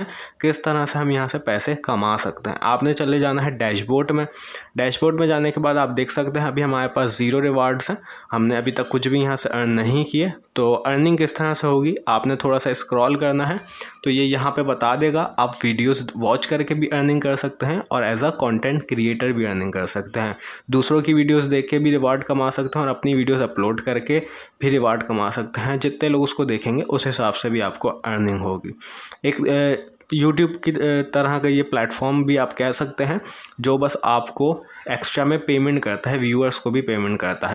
हैं किस तरह से हम यहाँ से पैसे कमा सकते हैं आपने चले जाना है डैशबोर्ड में डैशबोर्ड में जाने के बाद आप देख सकते हैं अभी हमारे पास ज़ीरो रिवार्ड्स हैं हमने अभी तक कुछ भी यहाँ से अर्न नहीं किए तो अर्निंग किस तरह से होगी आपने थोड़ा सा स्क्रॉल करना है तो ये यहाँ पे बता देगा आप वीडियोस वॉच करके भी अर्निंग कर सकते हैं और एज अ कंटेंट क्रिएटर भी अर्निंग कर सकते हैं दूसरों की वीडियोस देख के भी रिवार्ड कमा सकते हैं और अपनी वीडियोस अपलोड करके भी रिवार्ड कमा सकते हैं जितने लोग उसको देखेंगे उस हिसाब से भी आपको अर्निंग होगी एक ए, यूट्यूब की तरह का ये प्लेटफॉर्म भी आप कह सकते हैं जो बस आपको एक्स्ट्रा में पेमेंट करता है व्यूअर्स को भी पेमेंट करता है